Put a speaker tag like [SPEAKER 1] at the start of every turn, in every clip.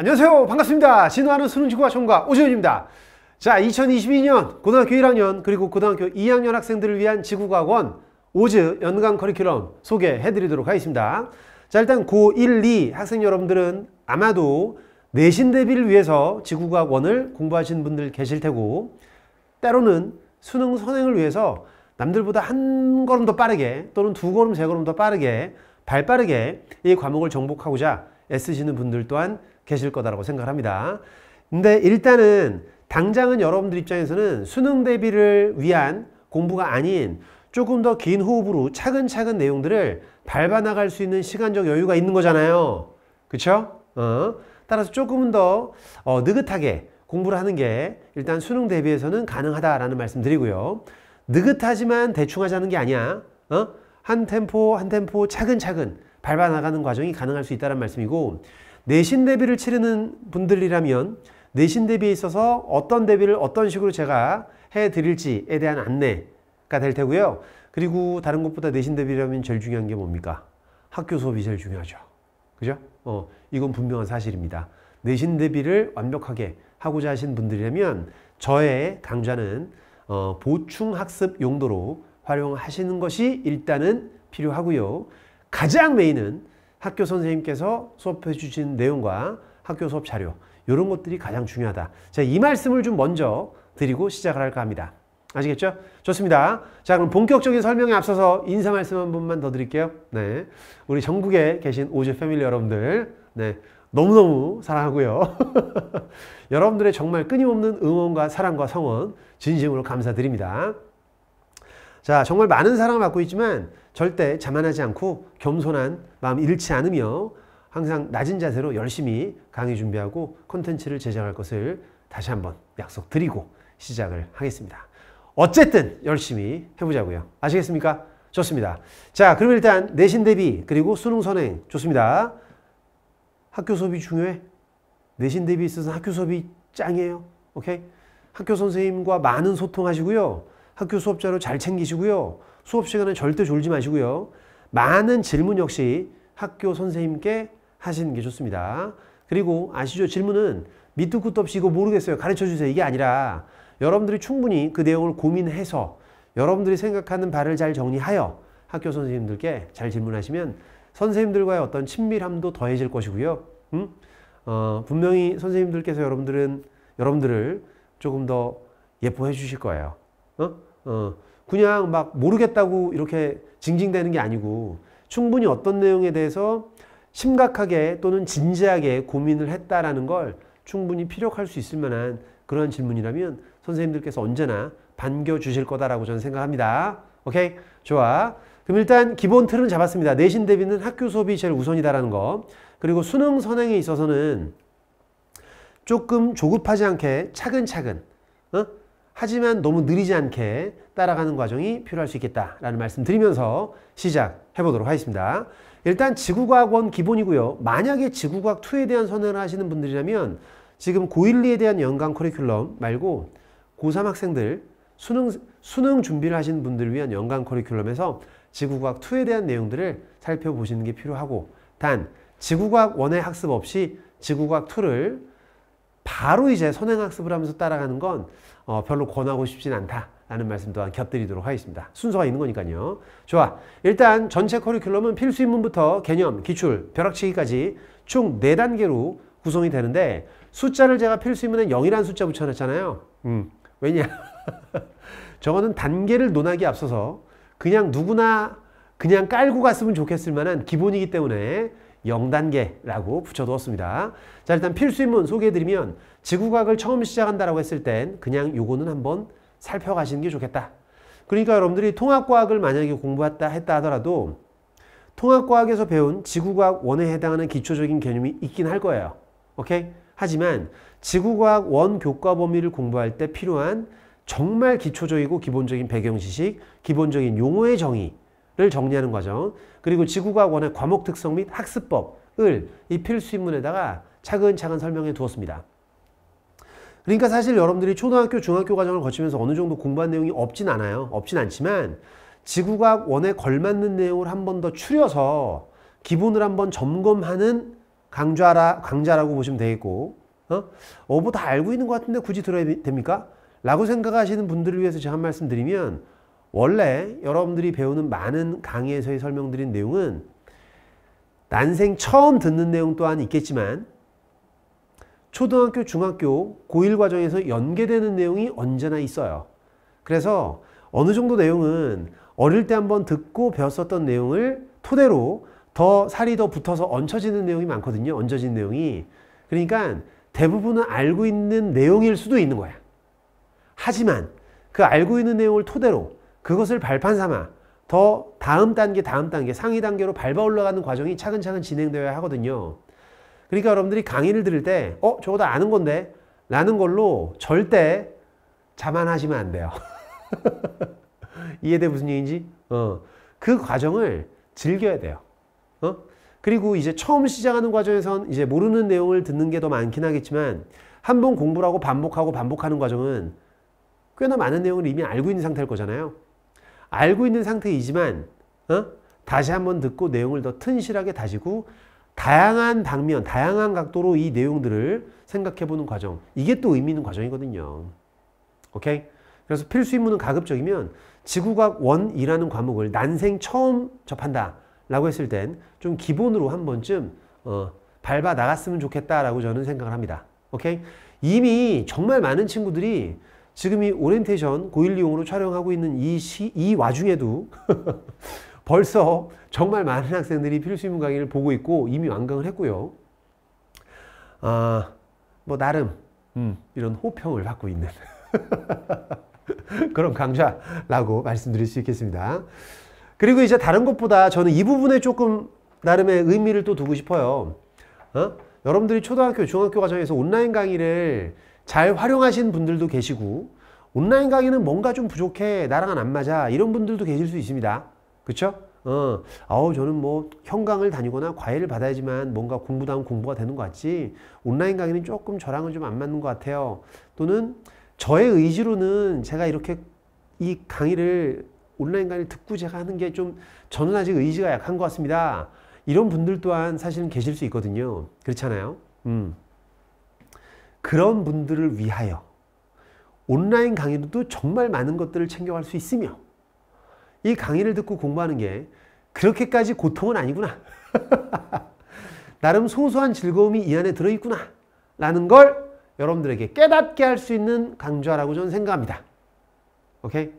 [SPEAKER 1] 안녕하세요 반갑습니다 진화하는 수능지구와 총과 오지훈입니다 자 2022년 고등학교 1학년 그리고 고등학교 2학년 학생들을 위한 지구과학원 오즈 연간 커리큘럼 소개해 드리도록 하겠습니다 자 일단 고1, 2 학생 여러분들은 아마도 내신 대비를 위해서 지구과학원을 공부하신 분들 계실 테고 때로는 수능 선행을 위해서 남들보다 한 걸음 더 빠르게 또는 두 걸음 세 걸음 더 빠르게 발빠르게 이 과목을 정복하고자 애쓰시는 분들 또한 계실 거다라고 생각합니다. 근데 일단은 당장은 여러분들 입장에서는 수능 대비를 위한 공부가 아닌 조금 더 긴 호흡으로 차근차근 내용들을 밟아 나갈 수 있는 시간적 여유가 있는 거잖아요. 그렇죠 어. 따라서 조금 더 어, 느긋하게 공부를 하는 게 일단 수능 대비에서는 가능하다라는 말씀 드리고요. 느긋하지만 대충 하자는 게 아니야. 어? 한 템포 한 템포 차근차근 밟아 나가는 과정이 가능할 수 있다는 말씀이고 내신 대비를 치르는 분들이라면 내신 대비에 있어서 어떤 대비를 어떤 식으로 제가 해드릴지에 대한 안내가 될 테고요. 그리고 다른 것보다 내신 대비라면 제일 중요한 게 뭡니까? 학교 수업이 제일 중요하죠. 그죠? 어, 이건 분명한 사실입니다. 내신 대비를 완벽하게 하고자 하신 분들이라면 저의 강좌는 어, 보충 학습 용도로 활용하시는 것이 일단은 필요하고요. 가장 메인은 학교 선생님께서 수업해 주신 내용과 학교 수업 자료 이런 것들이 가장 중요하다. 자, 이 말씀을 좀 먼저 드리고 시작을 할까 합니다. 아시겠죠? 좋습니다. 자, 그럼 본격적인 설명에 앞서서 인사 말씀 한 번만 더 드릴게요. 네. 우리 전국에 계신 오즈 패밀리 여러분들, 네. 너무너무 사랑하고요. 여러분들의 정말 끊임없는 응원과 사랑과 성원, 진심으로 감사드립니다. 자, 정말 많은 사랑을 받고 있지만, 절대 자만하지 않고 겸손한 마음 잃지 않으며 항상 낮은 자세로 열심히 강의 준비하고 콘텐츠를 제작할 것을 다시 한번 약속드리고 시작을 하겠습니다. 어쨌든 열심히 해보자고요. 아시겠습니까? 좋습니다. 자, 그럼 일단 내신 대비 그리고 수능 선행 좋습니다. 학교 수업이 중요해. 내신 대비 있어서 학교 수업이 짱이에요. 오케이? 학교 선생님과 많은 소통하시고요. 학교 수업자로잘 챙기시고요. 수업 시간에 절대 졸지 마시고요. 많은 질문 역시 학교 선생님께 하시는 게 좋습니다. 그리고 아시죠? 질문은 밑도 끝도 없이 이거 모르겠어요. 가르쳐 주세요. 이게 아니라 여러분들이 충분히 그 내용을 고민해서 여러분들이 생각하는 바를 잘 정리하여 학교 선생님들께 잘 질문하시면 선생님들과의 어떤 친밀함도 더해질 것이고요. 음? 어, 분명히 선생님들께서 여러분들은 여러분들을 조금 더 예뻐해 주실 거예요. 어? 어, 그냥 막 모르겠다고 이렇게 징징대는 게 아니고 충분히 어떤 내용에 대해서 심각하게 또는 진지하게 고민을 했다라는 걸 충분히 피력할 수 있을 만한 그런 질문이라면 선생님들께서 언제나 반겨주실 거다라고 저는 생각합니다. 오케이? 좋아. 그럼 일단 기본 틀은 잡았습니다. 내신 대비는 학교 수업이 제일 우선이다라는 거. 그리고 수능 선행에 있어서는 조금 조급하지 않게 차근차근 어? 하지만 너무 느리지 않게 따라가는 과정이 필요할 수 있겠다라는 말씀 드리면서 시작해 보도록 하겠습니다. 일단 지구과학 원 기본이고요. 만약에 지구과학 2에 대한 선언을 하시는 분들이라면 지금 고1리에 대한 연간 커리큘럼 말고 고3 학생들 수능 수능 준비를 하시는 분들을 위한 연간 커리큘럼에서 지구과학 2에 대한 내용들을 살펴보시는 게 필요하고 단 지구과학 1의 학습 없이 지구과학 2를 바로 이제 선행학습을 하면서 따라가는 건 어, 별로 권하고 싶진 않다라는 말씀 또한 곁들이도록 하겠습니다. 순서가 있는 거니까요. 좋아. 일단 전체 커리큘럼은 필수 인문부터 개념, 기출, 벼락치기까지 총 4단계로 구성이 되는데 숫자를 제가 필수 인문에 0이라는 숫자 붙여놨잖아요. 음. 왜냐? 저거는 단계를 논하기 앞서서 그냥 누구나 그냥 깔고 갔으면 좋겠을 만한 기본이기 때문에 0단계라고 붙여두었습니다. 자 일단 필수인문 소개해드리면 지구과학을 처음 시작한다라고 했을 땐 그냥 요거는 한번 살펴가시는 게 좋겠다. 그러니까 여러분들이 통합과학을 만약에 공부했다 했다 하더라도 통합과학에서 배운 지구과학 원에 해당하는 기초적인 개념이 있긴 할 거예요. 오케이? 하지만 지구과학 원 교과 범위를 공부할 때 필요한 정말 기초적이고 기본적인 배경 지식, 기본적인 용어의 정의 를 정리하는 과정 그리고 지구과학원의 과목 특성 및 학습법을 이 필수인문에다가 차근차근 설명해 두었습니다. 그러니까 사실 여러분들이 초등학교, 중학교 과정을 거치면서 어느 정도 공부한 내용이 없진 않아요. 없진 않지만 지구과학원에 걸맞는 내용을 한 번 더 추려서 기본을 한 번 점검하는 강좌라, 강좌라고 보시면 되겠고 어? 어, 뭐다 알고 있는 것 같은데 굳이 들어야 됩니까? 라고 생각하시는 분들을 위해서 제가 한 말씀 드리면 원래 여러분들이 배우는 많은 강의에서의 설명드린 내용은 난생 처음 듣는 내용 또한 있겠지만 초등학교, 중학교, 고1 과정에서 연계되는 내용이 언제나 있어요. 그래서 어느 정도 내용은 어릴 때 한번 듣고 배웠었던 내용을 토대로 더 살이 더 붙어서 얹혀지는 내용이 많거든요. 얹혀진 내용이. 그러니까 대부분은 알고 있는 내용일 수도 있는 거야. 하지만 그 알고 있는 내용을 토대로 그것을 발판 삼아 더 다음 단계, 다음 단계, 상위 단계로 밟아 올라가는 과정이 차근차근 진행되어야 하거든요. 그러니까 여러분들이 강의를 들을 때, 어, 저거 다 아는 건데? 라는 걸로 절대 자만하시면 안 돼요. 이해돼 무슨 얘기인지? 어. 그 과정을 즐겨야 돼요. 어? 그리고 이제 처음 시작하는 과정에선 이제 모르는 내용을 듣는 게 더 많긴 하겠지만 한번 공부를 하고 반복하고 반복하는 과정은 꽤나 많은 내용을 이미 알고 있는 상태일 거잖아요. 알고 있는 상태이지만 어? 다시 한 번 듣고 내용을 더 튼실하게 다시고 다양한 방면, 다양한 각도로 이 내용들을 생각해보는 과정. 이게 또 의미 있는 과정이거든요. 오케이? 그래서 필수 인문은 가급적이면 지구과학 1이라는 과목을 난생 처음 접한다 라고 했을 땐 좀 기본으로 한 번쯤 어, 밟아 나갔으면 좋겠다라고 저는 생각을 합니다. 오케이? 이미 정말 많은 친구들이 지금 이 오리엔테이션 고일리용으로 촬영하고 있는 이, 시, 이 와중에도 벌써 정말 많은 학생들이 필수인문 강의를 보고 있고 이미 완강을 했고요. 아, 뭐 나름 음, 이런 호평을 받고 있는 그런 강좌라고 말씀드릴 수 있겠습니다. 그리고 이제 다른 것보다 저는 이 부분에 조금 나름의 의미를 또 두고 싶어요. 어? 여러분들이 초등학교, 중학교 과정에서 온라인 강의를 잘 활용하신 분들도 계시고 온라인 강의는 뭔가 좀 부족해 나랑은 안 맞아 이런 분들도 계실 수 있습니다 그렇죠 어, 아우 저는 뭐 현강을 다니거나 과외를 받아야지만 뭔가 공부다운 공부가 되는 것 같지 온라인 강의는 조금 저랑은 좀 안 맞는 것 같아요 또는 저의 의지로는 제가 이렇게 이 강의를 온라인 강의를 듣고 제가 하는 게 좀 저는 아직 의지가 약한 것 같습니다 이런 분들 또한 사실은 계실 수 있거든요 그렇잖아요 음. 그런 분들을 위하여 온라인 강의로도 정말 많은 것들을 챙겨갈 수 있으며 이 강의를 듣고 공부하는 게 그렇게까지 고통은 아니구나. 나름 소소한 즐거움이 이 안에 들어있구나. 라는 걸 여러분들에게 깨닫게 할 수 있는 강좌라고 저는 생각합니다. 오케이?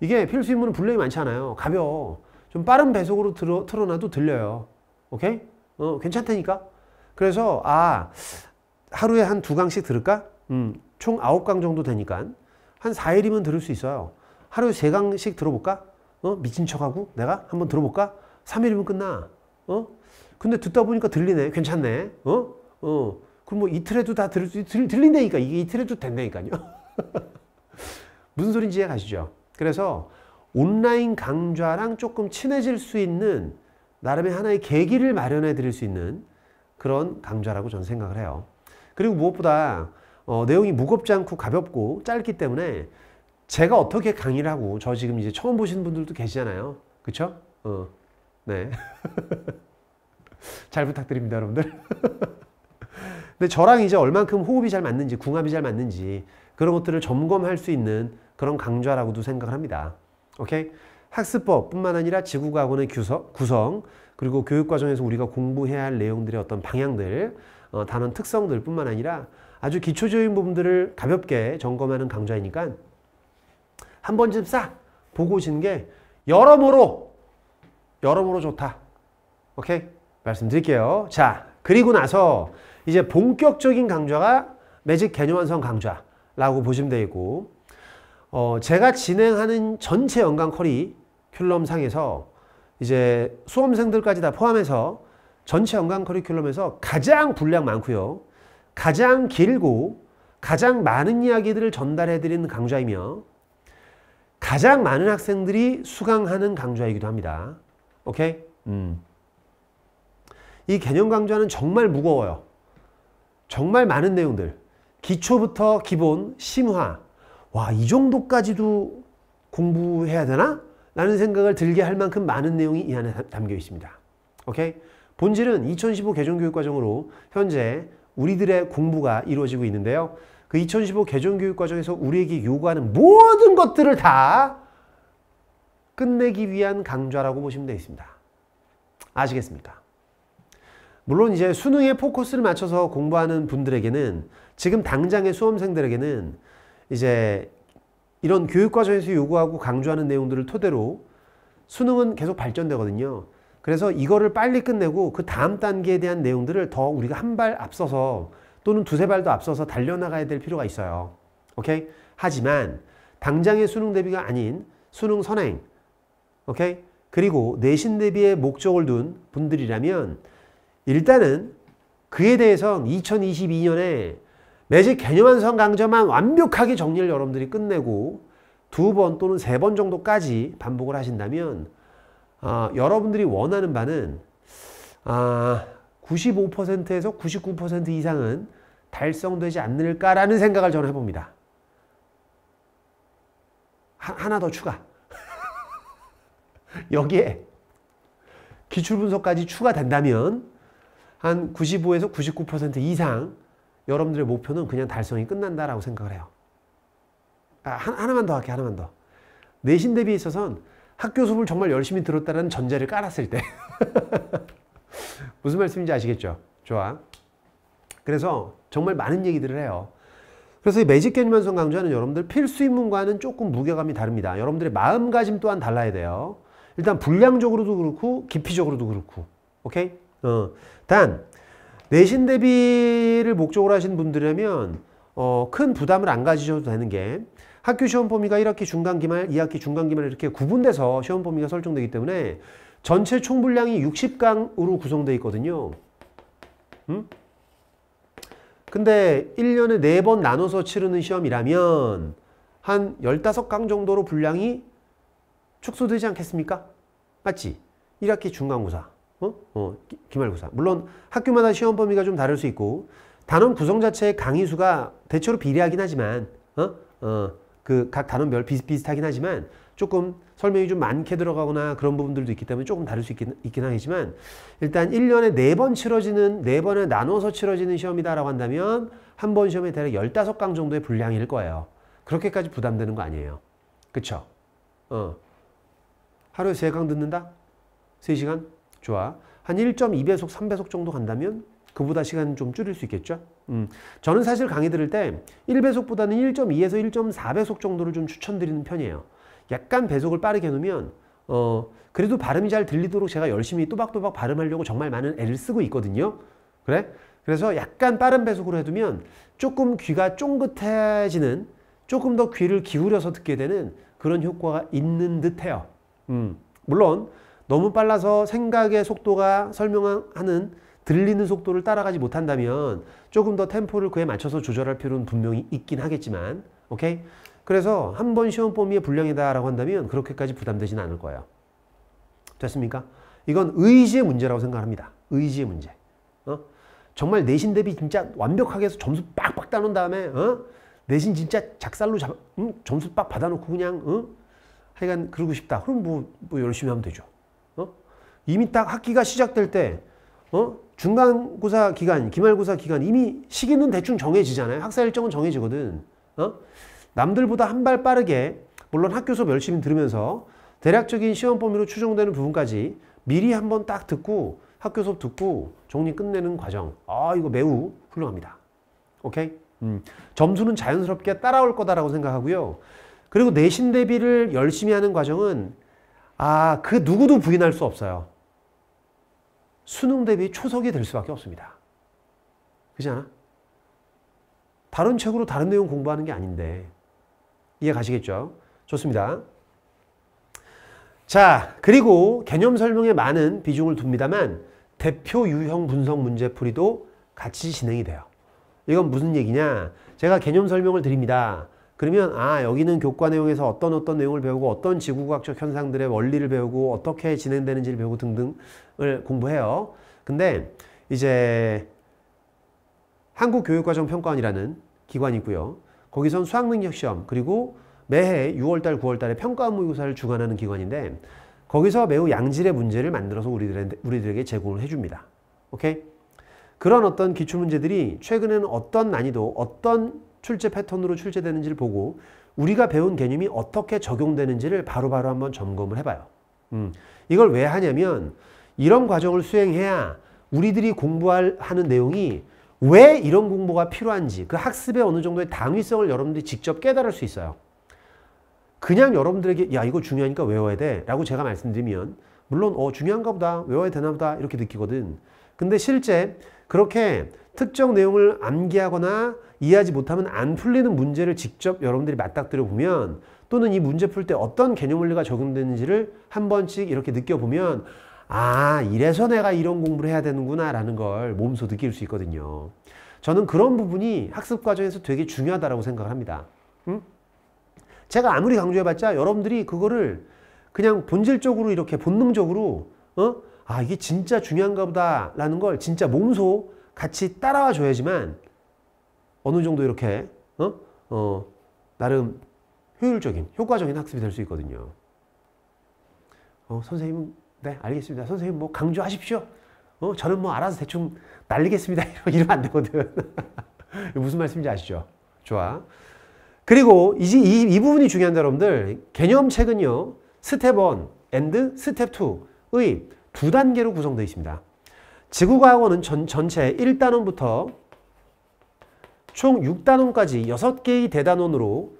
[SPEAKER 1] 이게 필수 인문은 분량이 많지 아요 가벼워. 좀 빠른 배속으로 틀어놔도 들려요. 오케이? 어, 괜찮다니까? 그래서, 아, 하루에 한 두 강씩 들을까? 음, 총 아홉 강 정도 되니까 한 4일이면 들을 수 있어요. 하루에 세 강씩 들어볼까? 어? 미친 척하고 내가 한번 들어볼까? 3일이면 끝나. 어? 근데 듣다 보니까 들리네. 괜찮네. 어? 어. 그럼 뭐 이틀에도 다 들을 수, 들, 들린다니까. 이게 이틀에도 된다니까요. 무슨 소린지 이해가시죠? 그래서 온라인 강좌랑 조금 친해질 수 있는 나름의 하나의 계기를 마련해 드릴 수 있는 그런 강좌라고 저는 생각을 해요. 그리고 무엇보다 어, 내용이 무겁지 않고 가볍고 짧기 때문에 제가 어떻게 강의를 하고 저 지금 이제 처음 보시는 분들도 계시잖아요. 그쵸? 어, 네. 잘 부탁드립니다, 여러분들. 근데 저랑 이제 얼만큼 호흡이 잘 맞는지, 궁합이 잘 맞는지 그런 것들을 점검할 수 있는 그런 강좌라고도 생각을 합니다. 오케이? 학습법뿐만 아니라 지구과학원의 규서, 구성, 그리고 교육과정에서 우리가 공부해야 할 내용들의 어떤 방향들 어, 단원 특성들 뿐만 아니라 아주 기초적인 부분들을 가볍게 점검하는 강좌이니까 한 번쯤 싹 보고 오시는 게 여러모로 여러모로 좋다. 오케이? 말씀드릴게요. 자, 그리고 나서 이제 본격적인 강좌가 매직 개념 완성 강좌라고 보시면 되고 어, 제가 진행하는 전체 연간 커리큘럼 상에서 이제 수험생들까지 다 포함해서 전체 연간 커리큘럼에서 가장 분량 많고요. 가장 길고 가장 많은 이야기들을 전달해드리는 강좌이며 가장 많은 학생들이 수강하는 강좌이기도 합니다. 오케이? 음. 이 개념 강좌는 정말 무거워요. 정말 많은 내용들. 기초부터 기본, 심화. 와, 이 정도까지도 공부해야 되나? 라는 생각을 들게 할 만큼 많은 내용이 이 안에 담겨 있습니다. 오케이? 본질은 2015 개정교육과정으로 현재 우리들의 공부가 이루어지고 있는데요. 그 2015 개정교육과정에서 우리에게 요구하는 모든 것들을 다 끝내기 위한 강좌라고 보시면 되겠습니다. 아시겠습니까? 물론 이제 수능에 포커스를 맞춰서 공부하는 분들에게는 지금 당장의 수험생들에게는 이제 이런 교육과정에서 요구하고 강조하는 내용들을 토대로 수능은 계속 발전되거든요. 그래서 이거를 빨리 끝내고 그 다음 단계에 대한 내용들을 더 우리가 한 발 앞서서 또는 두세 발도 앞서서 달려나가야 될 필요가 있어요. 오케이? 하지만 당장의 수능 대비가 아닌 수능 선행. 오케이? 그리고 내신 대비의 목적을 둔 분들이라면 일단은 그에 대해선 2022년에 매직 개념 완성 강좌만 완벽하게 정리를 여러분들이 끝내고 두 번 또는 세 번 정도까지 반복을 하신다면 아, 여러분들이 원하는 바는 아, 95%에서 99% 이상은 달성되지 않을까라는 생각을 저는 해봅니다. 하, 나더 추가. 여기에 기출분석까지 추가된다면 한 95에서 99% 이상 여러분들의 목표는 그냥 달성이 끝난다라고 생각을 해요. 아, 하나만 더 할게요. 하나만 더. 내신 대비에 있어서는 학교 수업을 정말 열심히 들었다는 전제를 깔았을 때 무슨 말씀인지 아시겠죠? 좋아. 그래서 정말 많은 얘기들을 해요. 그래서 이 매직 개념 연성 강좌는 여러분들 필수 입문과는 조금 무게감이 다릅니다. 여러분들의 마음가짐 또한 달라야 돼요. 일단 분량적으로도 그렇고 깊이적으로도 그렇고 오케이? 어. 단 내신 대비를 목적으로 하신 분들이라면 어, 큰 부담을 안 가지셔도 되는 게 학교 시험 범위가 1학기 중간 기말, 2학기 중간 기말 이렇게 구분돼서 시험 범위가 설정되기 때문에 전체 총 분량이 60강으로 구성되어 있거든요. 음? 근데 1년에 4번 나눠서 치르는 시험이라면 한 15강 정도로 분량이 축소되지 않겠습니까? 맞지? 1학기 중간고사, 어? 어, 기, 기말고사. 물론 학교마다 시험 범위가 좀 다를 수 있고 단원 구성 자체의 강의 수가 대체로 비례하긴 하지만 어? 어, 그각 단원별 비슷비슷하긴 하지만 조금 설명이 좀 많게 들어가거나 그런 부분들도 있기 때문에 조금 다를 수 있긴, 있긴 하겠지만 일단 1년에 4번 치러지는 4번에 나눠서 치러지는 시험이다라고 한다면 한 번 시험에 대략 15강 정도의 분량일 거예요. 그렇게까지 부담되는 거 아니에요. 그쵸? 어. 하루에 3강 듣는다? 3시간? 좋아. 한 1.2배속, 3배속 정도 간다면 그보다 시간 좀 줄일 수 있겠죠? 음, 저는 사실 강의 들을 때 1배속보다는 1.2에서 1.4배속 정도를 좀 추천드리는 편이에요. 약간 배속을 빠르게 해 놓으면 어, 그래도 발음이 잘 들리도록 제가 열심히 또박또박 발음하려고 정말 많은 애를 쓰고 있거든요. 그래? 그래서 약간 빠른 배속으로 해두면 조금 귀가 쫑긋해지는 조금 더 귀를 기울여서 듣게 되는 그런 효과가 있는 듯해요. 음, 물론 너무 빨라서 생각의 속도가 설명하는 들리는 속도를 따라가지 못한다면 조금 더 템포를 그에 맞춰서 조절할 필요는 분명히 있긴 하겠지만 오케이? 그래서 한 번 시험 범위의 분량이다 라고 한다면 그렇게까지 부담되진 않을 거예요. 됐습니까? 이건 의지의 문제라고 생각합니다. 의지의 문제. 어? 정말 내신 대비 진짜 완벽하게 해서 점수 빡빡 따놓은 다음에 어? 내신 진짜 작살로 잡, 음? 점수 빡 받아놓고 그냥 어? 하여간 그러고 싶다. 그럼 뭐, 뭐 열심히 하면 되죠. 어? 이미 딱 학기가 시작될 때 어? 중간고사 기간, 기말고사 기간 이미 시기는 대충 정해지잖아요. 학사 일정은 정해지거든. 어? 남들보다 한 발 빠르게 물론 학교 수업 열심히 들으면서 대략적인 시험 범위로 추정되는 부분까지 미리 한번 딱 듣고 학교 수업 듣고 정리 끝내는 과정. 아 이거 매우 훌륭합니다. 오케이? 음. 점수는 자연스럽게 따라올 거다라고 생각하고요. 그리고 내신 대비를 열심히 하는 과정은 아그 누구도 부인할 수 없어요. 수능 대비 초석이 될 수밖에 없습니다. 그지 않아? 다른 책으로 다른 내용 공부하는 게 아닌데 이해 가시겠죠? 좋습니다. 자, 그리고 개념 설명에 많은 비중을 둡니다만 대표 유형 분석 문제풀이도 같이 진행이 돼요. 이건 무슨 얘기냐? 제가 개념 설명을 드립니다. 그러면 아 여기는 교과 내용에서 어떤 어떤 내용을 배우고 어떤 지구과학적 현상들의 원리를 배우고 어떻게 진행되는지를 배우고 등등을 공부해요. 근데 이제 한국교육과정평가원이라는 기관이 있고요. 거기선 수학능력시험 그리고 매해 6월달 9월달에 평가 모의고사를 주관하는 기관인데 거기서 매우 양질의 문제를 만들어서 우리들 우리들에게 제공을 해줍니다. 오케이? 그런 어떤 기출문제들이 최근에는 어떤 난이도, 어떤 출제 패턴으로 출제되는지를 보고 우리가 배운 개념이 어떻게 적용되는지를 바로바로 바로 한번 점검을 해봐요. 음, 이걸 왜 하냐면 이런 과정을 수행해야 우리들이 공부할 하는 내용이 왜 이런 공부가 필요한지 그 학습의 어느 정도의 당위성을 여러분들이 직접 깨달을 수 있어요. 그냥 여러분들에게 야 이거 중요하니까 외워야 돼 라고 제가 말씀드리면 물론 어 중요한가 보다 외워야 되나 보다 이렇게 느끼거든. 근데 실제 그렇게 특정 내용을 암기하거나 이해하지 못하면 안 풀리는 문제를 직접 여러분들이 맞닥뜨려 보면 또는 이 문제 풀 때 어떤 개념 원리가 적용되는지를 한 번씩 이렇게 느껴보면 아 이래서 내가 이런 공부를 해야 되는구나 라는 걸 몸소 느낄 수 있거든요. 저는 그런 부분이 학습 과정에서 되게 중요하다고 생각을 합니다. 응? 음? 제가 아무리 강조해봤자 여러분들이 그거를 그냥 본질적으로 이렇게 본능적으로 어? 아 이게 진짜 중요한가 보다 라는 걸 진짜 몸소 같이 따라와 줘야지만 어느 정도 이렇게 어? 어, 나름 효율적인 효과적인 학습이 될 수 있거든요. 어, 선생님네 알겠습니다. 선생님 뭐 강조하십시오. 어, 저는 뭐 알아서 대충 날리겠습니다. 이러면 안 되거든. 무슨 말씀인지 아시죠? 좋아. 그리고 이제 이, 이 부분이 중요한 여러분들. 개념책은요. 스텝 1 a n 스텝 2의 두 단계로 구성되어 있습니다. 지구과학원은 전, 전체 1단원부터 총 6단원까지 6개의 대단원으로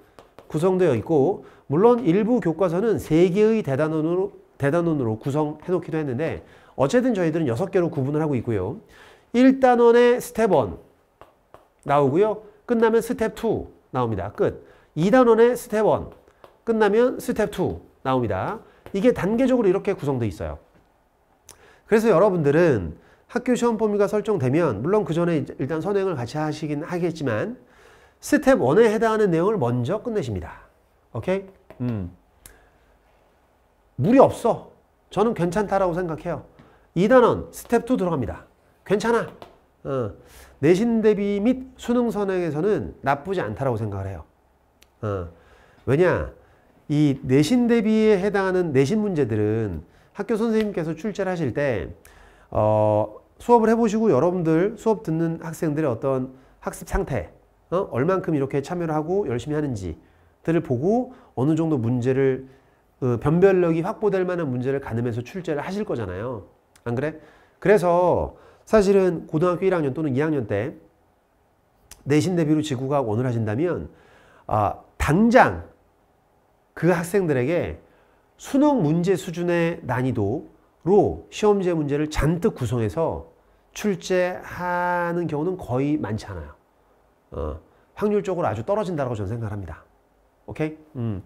[SPEAKER 1] 구성되어 있고 물론 일부 교과서는 3개의 대단원으로, 대단원으로 구성해 놓기도 했는데 어쨌든 저희들은 6개로 구분을 하고 있고요. 1단원에 스텝 1 나오고요. 끝나면 스텝 2 나옵니다. 끝. 2단원에 스텝 1 끝나면 스텝 2 나옵니다. 이게 단계적으로 이렇게 구성되어 있어요. 그래서 여러분들은 학교 시험 범위가 설정되면 물론 그 전에 일단 선행을 같이 하시긴 하겠지만 스텝 1에 해당하는 내용을 먼저 끝내십니다. 오케이? 음. 무리 없어. 저는 괜찮다라고 생각해요. 2단원 스텝 2 들어갑니다. 괜찮아. 어. 내신 대비 및 수능 선행에서는 나쁘지 않다라고 생각을 해요. 어. 왜냐? 이 내신 대비에 해당하는 내신 문제들은 학교 선생님께서 출제를 하실 때 어, 수업을 해보시고 여러분들 수업 듣는 학생들의 어떤 학습 상태 어? 얼만큼 이렇게 참여를 하고 열심히 하는지들을 보고 어느 정도 문제를 그 변별력이 확보될 만한 문제를 가늠해서 출제를 하실 거잖아요. 안 그래? 그래서 사실은 고등학교 1학년 또는 2학년 때 내신 대비로 지구과학 원을 하신다면 아, 당장 그 학생들에게 수능 문제 수준의 난이도로 시험제 문제를 잔뜩 구성해서 출제하는 경우는 거의 많지 않아요. 어, 확률적으로 아주 떨어진다고 저는 생각합니다. 오케이? 음.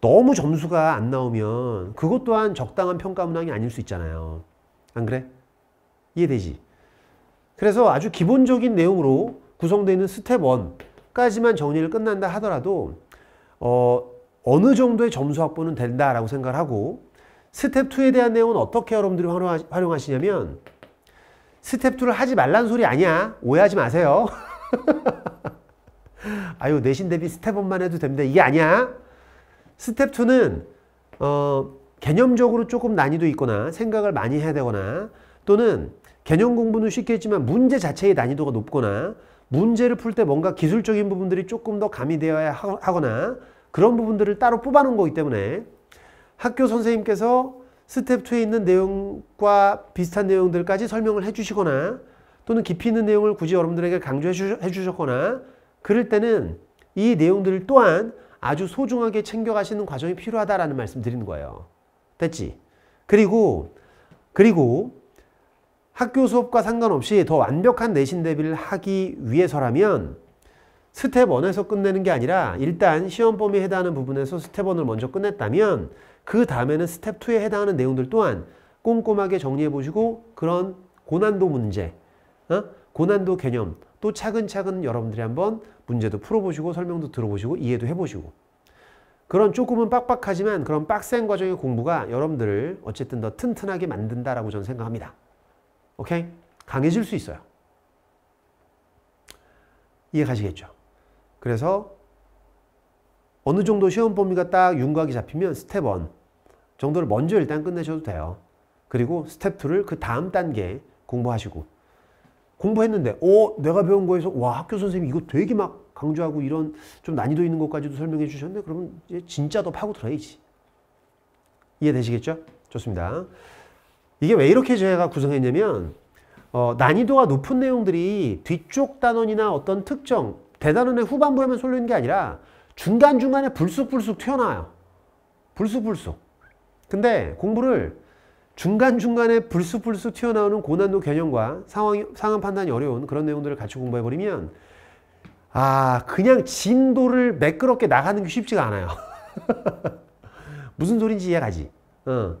[SPEAKER 1] 너무 점수가 안 나오면 그것 또한 적당한 평가 문항이 아닐 수 있잖아요. 안 그래? 이해되지? 그래서 아주 기본적인 내용으로 구성되어 있는 스텝 1까지만 정리를 끝난다 하더라도 어, 어느 정도의 점수 확보는 된다라고 생각 하고 스텝 2에 대한 내용은 어떻게 여러분들이 활용하시냐면 스텝 2를 하지 말라는 소리 아니야. 오해하지 마세요. 아유, 내신 대비 스텝 1만 해도 됩니다. 이게 아니야. 스텝 2는, 어, 개념적으로 조금 난이도 있거나 생각을 많이 해야 되거나 또는 개념 공부는 쉽게 했지만 문제 자체의 난이도가 높거나 문제를 풀 때 뭔가 기술적인 부분들이 조금 더 가미되어야 하거나 그런 부분들을 따로 뽑아놓은 거기 때문에 학교 선생님께서 스텝 2에 있는 내용과 비슷한 내용들까지 설명을 해주시거나 또는 깊이 있는 내용을 굳이 여러분들에게 강조해 주셨거나 그럴 때는 이 내용들 을 또한 아주 소중하게 챙겨가시는 과정이 필요하다라는 말씀 드리는 거예요. 됐지? 그리고 그리고 학교 수업과 상관없이 더 완벽한 내신 대비를 하기 위해서라면 스텝 1에서 끝내는 게 아니라 일단 시험 범위에 해당하는 부분에서 스텝 1을 먼저 끝냈다면 그 다음에는 스텝 2에 해당하는 내용들 또한 꼼꼼하게 정리해 보시고 그런 고난도 문제, 어? 고난도 개념 또 차근차근 여러분들이 한번 문제도 풀어보시고 설명도 들어보시고 이해도 해보시고 그런 조금은 빡빡하지만 그런 빡센 과정의 공부가 여러분들을 어쨌든 더 튼튼하게 만든다라고 저는 생각합니다. 오케이? 강해질 수 있어요. 이해 가시겠죠? 그래서 어느 정도 시험 범위가 딱 윤곽이 잡히면 스텝 1, 정도를 먼저 일단 끝내셔도 돼요. 그리고 스텝 2를 그 다음 단계에 공부하시고 공부했는데 어 내가 배운 거에서 와 학교 선생님이 이거 되게 막 강조하고 이런 좀 난이도 있는 것까지도 설명해 주셨는데 그러면 이제 진짜 더 파고들어야지. 이해되시겠죠? 좋습니다. 이게 왜 이렇게 제가 구성했냐면 어, 난이도가 높은 내용들이 뒤쪽 단원이나 어떤 특정 대단원의 후반부에만 쏠리는 게 아니라 중간중간에 불쑥불쑥 튀어나와요. 불쑥불쑥. 근데 공부를 중간중간에 불쑥불쑥 튀어나오는 고난도 개념과 상황, 상황 판단이 어려운 그런 내용들을 같이 공부해버리면 아 그냥 진도를 매끄럽게 나가는 게 쉽지가 않아요. 무슨 소린지 이해가지. 어.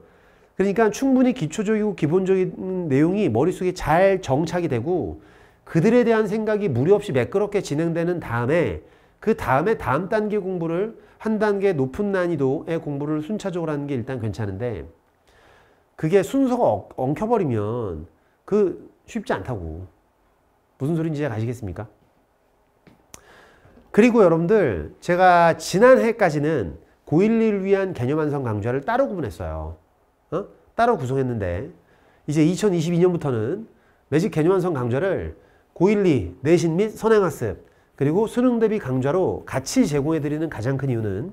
[SPEAKER 1] 그러니까 충분히 기초적이고 기본적인 내용이 머릿속에 잘 정착이 되고 그들에 대한 생각이 무리 없이 매끄럽게 진행되는 다음에 그 다음에 다음 단계 공부를 한 단계 높은 난이도의 공부를 순차적으로 하는 게 일단 괜찮은데 그게 순서가 엉켜버리면 그 쉽지 않다고 무슨 소린지 잘 아시겠습니까? 그리고 여러분들 제가 지난해까지는 고1을 위한 개념 완성 강좌를 따로 구분했어요. 어? 따로 구성했는데 이제 2022년부터는 매직 개념 완성 강좌를 고1, 2 내신 및 선행학습 그리고 수능 대비 강좌로 같이 제공해드리는 가장 큰 이유는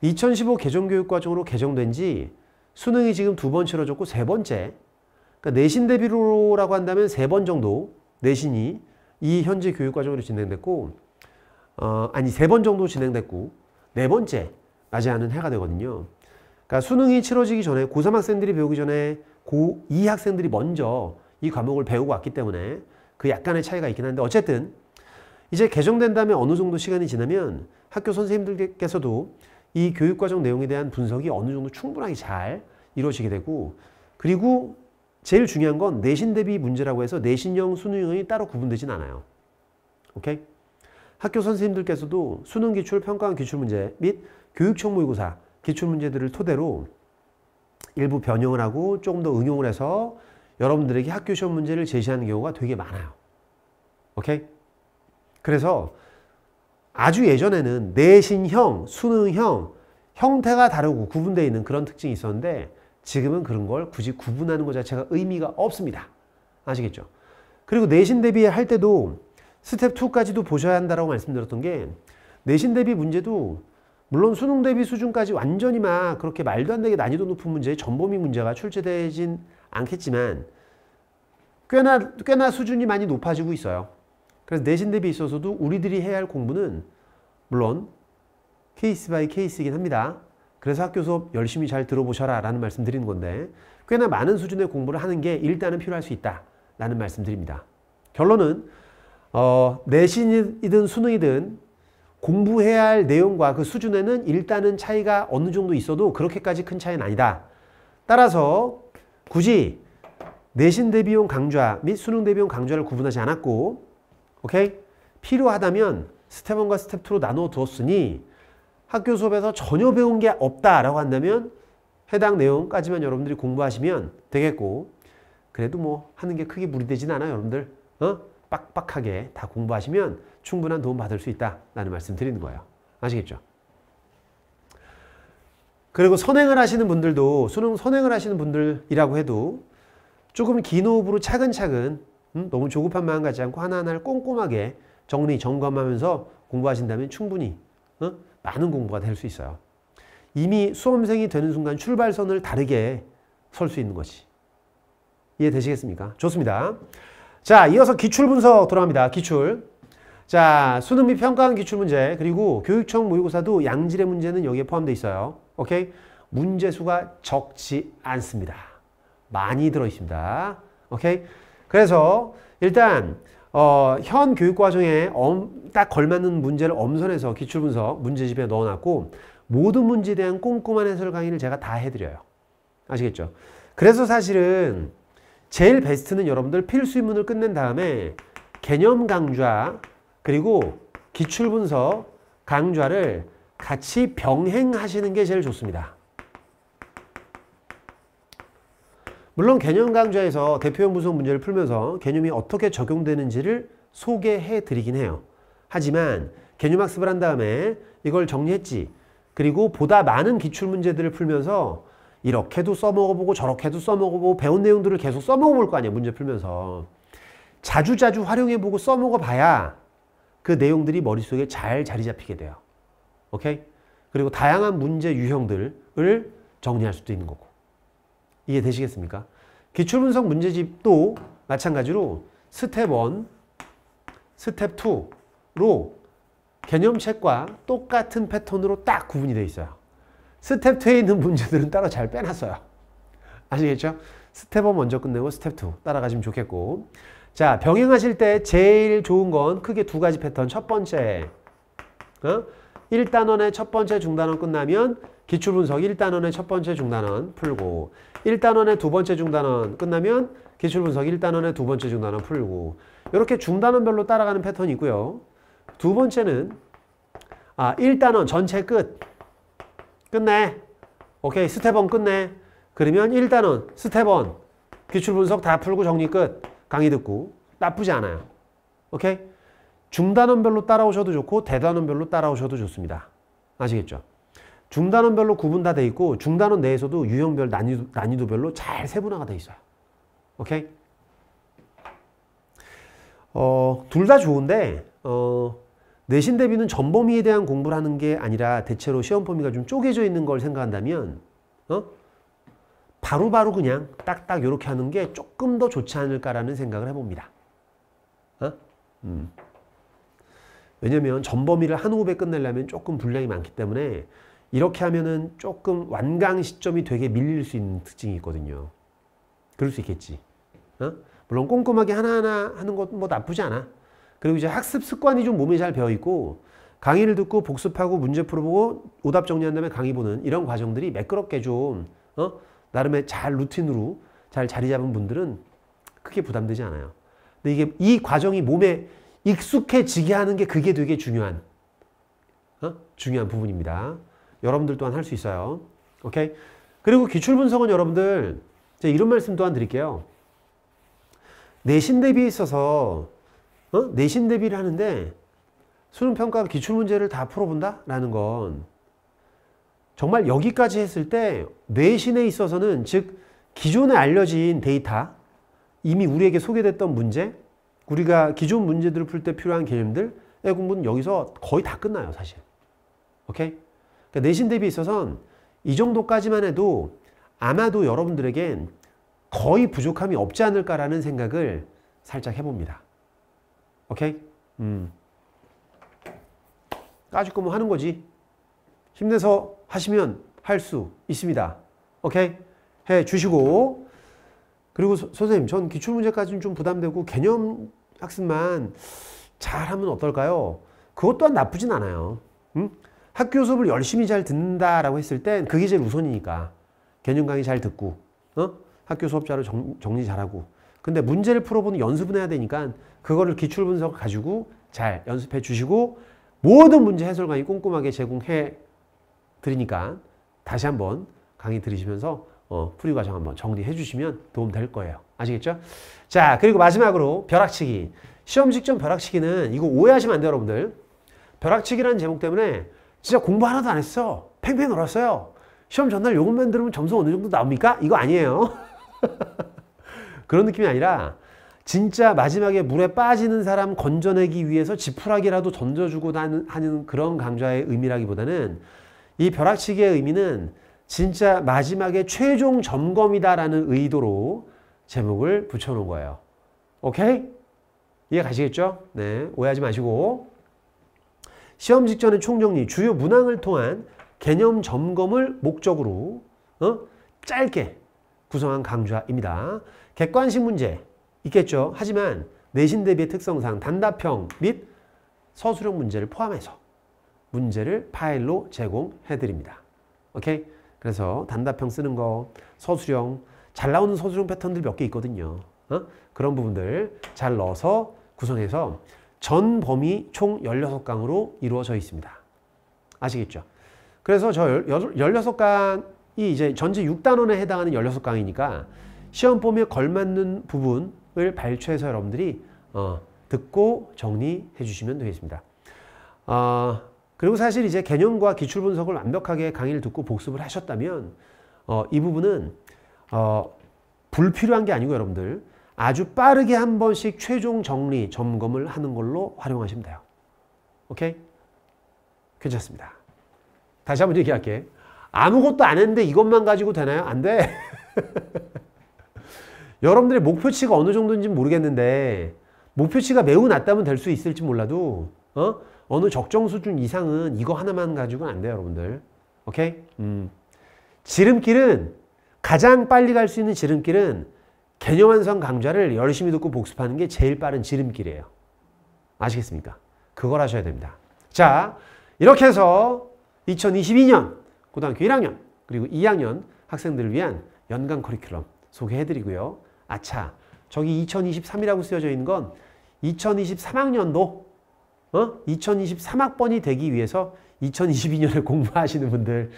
[SPEAKER 1] 2015 개정교육과정으로 개정된 지 수능이 지금 두 번 치러졌고 세 번째 그러니까 내신 대비로라고 한다면 세 번 정도 내신이 이 현재 교육과정으로 진행됐고 어, 아니 세 번 정도 진행됐고 네 번째 맞이하는 해가 되거든요. 그러니까 수능이 치러지기 전에 고3 학생들이 배우기 전에 고2 학생들이 먼저 이 과목을 배우고 왔기 때문에 그 약간의 차이가 있긴 한데 어쨌든 이제 개정된 다음에 어느 정도 시간이 지나면 학교 선생님들께서도 이 교육과정 내용에 대한 분석이 어느 정도 충분하게 잘 이루어지게 되고 그리고 제일 중요한 건 내신 대비 문제라고 해서 내신형 수능형이 따로 구분되진 않아요. 오케이? 학교 선생님들께서도 수능 기출 평가원 기출 문제 및 교육청 모의고사 기출 문제들을 토대로 일부 변형을 하고 조금 더 응용을 해서 여러분들에게 학교 시험 문제를 제시하는 경우가 되게 많아요. 오케이? 그래서 아주 예전에는 내신형, 수능형, 형태가 다르고 구분되어 있는 그런 특징이 있었는데 지금은 그런 걸 굳이 구분하는 것 자체가 의미가 없습니다. 아시겠죠? 그리고 내신 대비할 때도 스텝 2까지도 보셔야 한다고 말씀드렸던 게 내신 대비 문제도 물론 수능 대비 수준까지 완전히 막 그렇게 말도 안 되게 난이도 높은 문제의 전범위 문제가 출제되진 않겠지만 꽤나 꽤나 수준이 많이 높아지고 있어요. 그래서 내신 대비 있어서도 우리들이 해야 할 공부는 물론 케이스 바이 케이스이긴 합니다. 그래서 학교 수업 열심히 잘 들어보셔라 라는 말씀 드리는 건데 꽤나 많은 수준의 공부를 하는 게 일단은 필요할 수 있다 라는 말씀 드립니다. 결론은 어, 내신이든 수능이든 공부해야 할 내용과 그 수준에는 일단은 차이가 어느 정도 있어도 그렇게까지 큰 차이는 아니다. 따라서 굳이 내신 대비용 강좌 및 수능 대비용 강좌를 구분하지 않았고 오케이? 필요하다면 스텝 1과 스텝 2로 나누어 두었으니 학교 수업에서 전혀 배운 게 없다라고 한다면 해당 내용까지만 여러분들이 공부하시면 되겠고 그래도 뭐 하는 게 크게 무리되진 않아요 여러분들 어? 빡빡하게 다 공부하시면 충분한 도움 받을 수 있다라는 말씀 드리는 거예요 아시겠죠? 그리고 선행을 하시는 분들도 수능 선행을 하시는 분들이라고 해도 조금 긴 호흡으로 차근차근 음? 너무 조급한 마음 가지 않고 하나하나를 꼼꼼하게 정리, 점검하면서 공부하신다면 충분히 어? 많은 공부가 될 수 있어요. 이미 수험생이 되는 순간 출발선을 다르게 설 수 있는 거지. 이해되시겠습니까? 좋습니다. 자, 이어서 기출 분석 돌아갑니다. 기출. 자, 수능 및 평가원 기출 문제 그리고 교육청 모의고사도 양질의 문제는 여기에 포함되어 있어요. 오케이? 문제 수가 적지 않습니다. 많이 들어 있습니다. 오케이? 그래서 일단 어, 현 교육 과정에 엄, 딱 걸맞는 문제를 엄선해서 기출분석 문제집에 넣어놨고 모든 문제에 대한 꼼꼼한 해설 강의를 제가 다 해드려요. 아시겠죠? 그래서 사실은 제일 베스트는 여러분들 필수인문을 끝낸 다음에 개념 강좌 그리고 기출분석 강좌를 같이 병행하시는 게 제일 좋습니다. 물론 개념 강좌에서 대표형 분석 문제를 풀면서 개념이 어떻게 적용되는지를 소개해 드리긴 해요. 하지만 개념 학습을 한 다음에 이걸 정리했지. 그리고 보다 많은 기출 문제들을 풀면서 이렇게도 써먹어보고 저렇게도 써먹어보고 배운 내용들을 계속 써먹어볼 거 아니에요. 문제 풀면서. 자주자주 활용해보고 써먹어봐야 그 내용들이 머릿속에 잘 자리 잡히게 돼요. 오케이? 그리고 다양한 문제 유형들을 정리할 수도 있는 거고. 이해되시겠습니까? 기출분석 문제집도 마찬가지로 스텝 1, 스텝 2로 개념책과 똑같은 패턴으로 딱 구분이 되어 있어요. 스텝 2에 있는 문제들은 따로 잘 빼놨어요. 아시겠죠? 스텝 1 먼저 끝내고 스텝 2 따라가시면 좋겠고 자 병행하실 때 제일 좋은 건 크게 두 가지 패턴 첫 번째 어? 1단원의 첫 번째 중단원 끝나면 기출분석 1단원의 첫 번째 중단원 풀고 1단원의 두 번째 중단원 끝나면 기출분석 1단원의 두 번째 중단원 풀고 이렇게 중단원별로 따라가는 패턴이 있고요. 두 번째는 아 1단원 전체 끝 끝내 오케이 스텝 1 끝내 그러면 1단원 스텝 1 기출분석 다 풀고 정리 끝 강의 듣고 나쁘지 않아요. 오케이 중단원별로 따라오셔도 좋고 대단원별로 따라오셔도 좋습니다. 아시겠죠? 중단원별로 구분 다 돼 있고 중단원 내에서도 유형별 난이도, 난이도별로 잘 세분화가 돼 있어요. 오케이? 어, 둘 다 좋은데 어, 내신 대비는 전범위에 대한 공부를 하는 게 아니라 대체로 시험 범위가 좀 쪼개져 있는 걸 생각한다면 어? 바로바로 바로 그냥 딱딱 이렇게 하는 게 조금 더 좋지 않을까라는 생각을 해봅니다. 어? 음. 왜냐면 전범위를 한 호흡에 끝내려면 조금 분량이 많기 때문에 이렇게 하면은 조금 완강 시점이 되게 밀릴 수 있는 특징이 있거든요. 그럴 수 있겠지. 어? 물론 꼼꼼하게 하나하나 하는 것뭐 나쁘지 않아. 그리고 이제 학습 습관이 좀 몸에 잘 배어 있고 강의를 듣고 복습하고 문제 풀어보고 오답 정리한 다음에 강의 보는 이런 과정들이 매끄럽게 좀 어? 나름의 잘 루틴으로 잘 자리 잡은 분들은 크게 부담되지 않아요. 근데 이게 이 과정이 몸에 익숙해지게 하는 게 그게 되게 중요한 어? 중요한 부분입니다. 여러분들 또한 할 수 있어요. 오케이? 그리고 기출 분석은 여러분들 이런 말씀 또한 드릴게요. 내신 대비에 있어서 어? 내신 대비를 하는데 수능 평가 기출 문제를 다 풀어본다라는 건 정말 여기까지 했을 때 내신에 있어서는 즉 기존에 알려진 데이터 이미 우리에게 소개됐던 문제 우리가 기존 문제들을 풀 때 필요한 개념들 공부는 여기서 거의 다 끝나요 사실 오케이 그러니까 내신 대비 있어서는 이 정도까지만 해도 아마도 여러분들에겐 거의 부족함이 없지 않을까라는 생각을 살짝 해봅니다. 오케이? 음. 까짓 거면 하는 거지. 힘내서 하시면 할 수 있습니다. 오케이? 해 주시고. 그리고 소, 선생님, 전 기출문제까지는 좀 부담되고 개념 학습만 잘하면 어떨까요? 그것 또한 나쁘진 않아요. 음? 학교 수업을 열심히 잘 듣는다라고 했을 땐 그게 제일 우선이니까. 개념 강의 잘 듣고, 어? 학교 수업 자료 정, 정리 잘하고. 근데 문제를 풀어보는 연습은 해야 되니까 그거를 기출 분석 가지고 잘 연습해 주시고 모든 문제 해설 강의 꼼꼼하게 제공해 드리니까 다시 한번 강의 들으시면서 어, 풀이 과정 한번 정리해 주시면 도움 될 거예요. 아시겠죠? 자, 그리고 마지막으로 벼락치기. 시험 직전 벼락치기는 이거 오해하시면 안 돼요, 여러분들. 벼락치기라는 제목 때문에 진짜 공부 하나도 안 했어. 팽팽 놀았어요. 시험 전날 요것만 들으면 점수 어느 정도 나옵니까? 이거 아니에요. 그런 느낌이 아니라 진짜 마지막에 물에 빠지는 사람 건져내기 위해서 지푸라기라도 던져주고 하는 그런 강좌의 의미라기보다는 이 벼락치기의 의미는 진짜 마지막에 최종 점검이다라는 의도로 제목을 붙여놓은 거예요. 오케이? 이해 가시겠죠? 네, 오해하지 마시고. 시험 직전에 총정리, 주요 문항을 통한 개념 점검을 목적으로 어? 짧게 구성한 강좌입니다. 객관식 문제 있겠죠. 하지만 내신 대비 특성상 단답형 및 서술형 문제를 포함해서 문제를 파일로 제공해드립니다. 오케이? 그래서 단답형 쓰는 거, 서술형, 잘 나오는 서술형 패턴들 몇 개 있거든요. 어? 그런 부분들 잘 넣어서 구성해서 전 범위 총 16강으로 이루어져 있습니다. 아시겠죠? 그래서 저 16강이 이제 전체 6단원에 해당하는 16강이니까 시험 범위에 걸맞는 부분을 발췌해서 여러분들이 어, 듣고 정리해 주시면 되겠습니다. 어, 그리고 사실 이제 개념과 기출 분석을 완벽하게 강의를 듣고 복습을 하셨다면 어, 이 부분은 어, 불필요한 게 아니고 여러분들 아주 빠르게 한 번씩 최종 정리, 점검을 하는 걸로 활용하시면 돼요. 오케이? 괜찮습니다. 다시 한 번 얘기할게. 아무것도 안 했는데 이것만 가지고 되나요? 안 돼. 여러분들의 목표치가 어느 정도인지 모르겠는데 목표치가 매우 낮다면 될 수 있을지 몰라도 어? 어느 적정 수준 이상은 이거 하나만 가지고는 안 돼요, 여러분들. 오케이? 음. 지름길은 가장 빨리 갈 수 있는 지름길은 개념완성 강좌를 열심히 듣고 복습하는 게 제일 빠른 지름길이에요. 아시겠습니까? 그걸 하셔야 됩니다. 자, 이렇게 해서 2022년 고등학교 1학년 그리고 2학년 학생들을 위한 연간 커리큘럼 소개해드리고요. 아차, 저기 2023이라고 쓰여져 있는 건 2023학년도 어? 2023학번이 되기 위해서 2022년에 공부하시는 분들을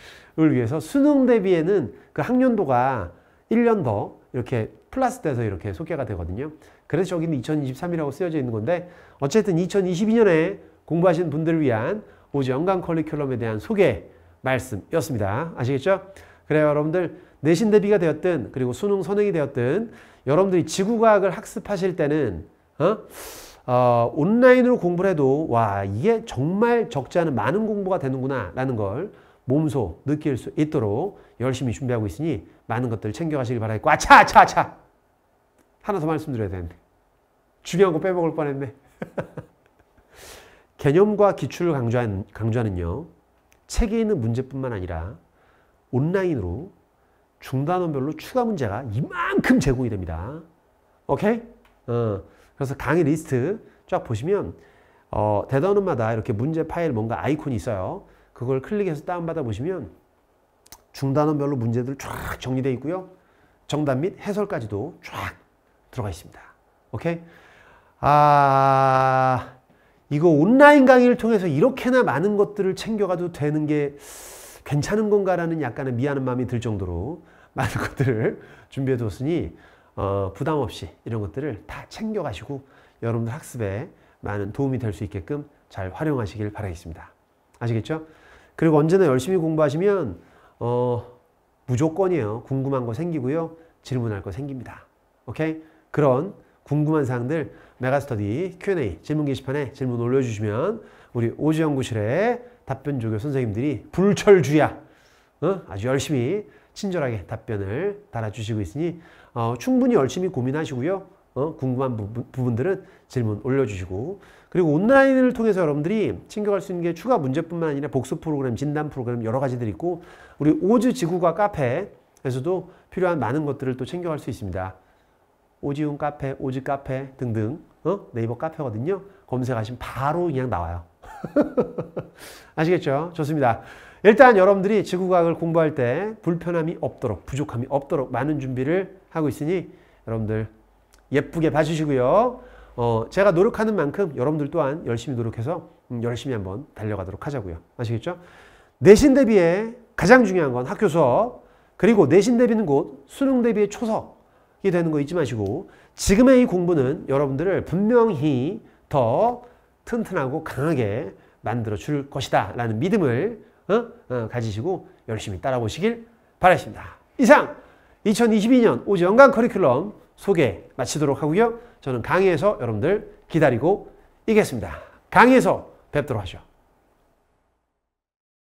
[SPEAKER 1] 위해서 수능 대비에는 그 학년도가 1년 더 이렇게 플러스 돼서 이렇게 소개가 되거든요. 그래서 저기는 2023이라고 쓰여져 있는 건데 어쨌든 2022년에 공부하시는 분들을 위한 오지 연간 커리큘럼에 대한 소개 말씀이었습니다. 아시겠죠? 그래요 여러분들 내신 대비가 되었든 그리고 수능 선행이 되었든 여러분들이 지구과학을 학습하실 때는 어? 어, 온라인으로 공부를 해도 와 이게 정말 적지 않은 많은 공부가 되는구나 라는 걸 몸소 느낄 수 있도록 열심히 준비하고 있으니 많은 것들 챙겨가시길 바라겠고 아차차차 아차, 하나 더 말씀드려야 되는데. 중요한 거 빼먹을 뻔했네. 개념과 기출을 강조한, 강조하는요. 책에 있는 문제뿐만 아니라 온라인으로 중단원별로 추가 문제가 이만큼 제공이 됩니다. 오케이? 어, 그래서 강의 리스트 쫙 보시면 어, 대단원마다 이렇게 문제 파일 뭔가 아이콘이 있어요. 그걸 클릭해서 다운받아 보시면 중단원별로 문제들 쫙 정리되어 있고요. 정답 및 해설까지도 쫙 들어가 있습니다. 오케이? 아, 이거 온라인 강의를 통해서 이렇게나 많은 것들을 챙겨가도 되는 게 괜찮은 건가라는 약간의 미안한 마음이 들 정도로 많은 것들을 준비해 두었으니 어, 부담 없이 이런 것들을 다 챙겨가시고 여러분들 학습에 많은 도움이 될 수 있게끔 잘 활용하시길 바라겠습니다. 아시겠죠? 그리고 언제나 열심히 공부하시면 어, 무조건이에요. 궁금한 거 생기고요. 질문할 거 생깁니다. 오케이? 그런 궁금한 사항들 메가스터디 Q&A 질문 게시판에 질문 올려주시면 우리 오지연구실의 답변 조교 선생님들이 불철주야 어? 아주 열심히 친절하게 답변을 달아주시고 있으니 어, 충분히 열심히 고민하시고요. 어, 궁금한 부분, 들은 질문 올려주시고 그리고 온라인을 통해서 여러분들이 챙겨갈 수 있는 게 추가 문제뿐만 아니라 복습 프로그램, 진단 프로그램 여러 가지들이 있고 우리 오즈 지구가 카페에서도 필요한 많은 것들을 또 챙겨갈 수 있습니다. 오지훈 카페, 오지 카페 등등 어? 네이버 카페거든요. 검색하시면 바로 그냥 나와요. 아시겠죠? 좋습니다. 일단 여러분들이 지구과학을 공부할 때 불편함이 없도록 부족함이 없도록 많은 준비를 하고 있으니 여러분들 예쁘게 봐주시고요. 어, 제가 노력하는 만큼 여러분들 또한 열심히 노력해서 음, 열심히 한번 달려가도록 하자고요. 아시겠죠? 내신 대비에 가장 중요한 건 학교 수업 그리고 내신 대비는 곧 수능 대비의 초석 되는 거 잊지 마시고 지금의 이 공부는 여러분들을 분명히 더 튼튼하고 강하게 만들어 줄 것이다 라는 믿음을 어? 어, 가지시고 열심히 따라오시길 바라십니다. 이상 2022년 오지 연간 커리큘럼 소개 마치도록 하고요. 저는 강의에서 여러분들 기다리고 있겠습니다. 강의에서 뵙도록 하죠.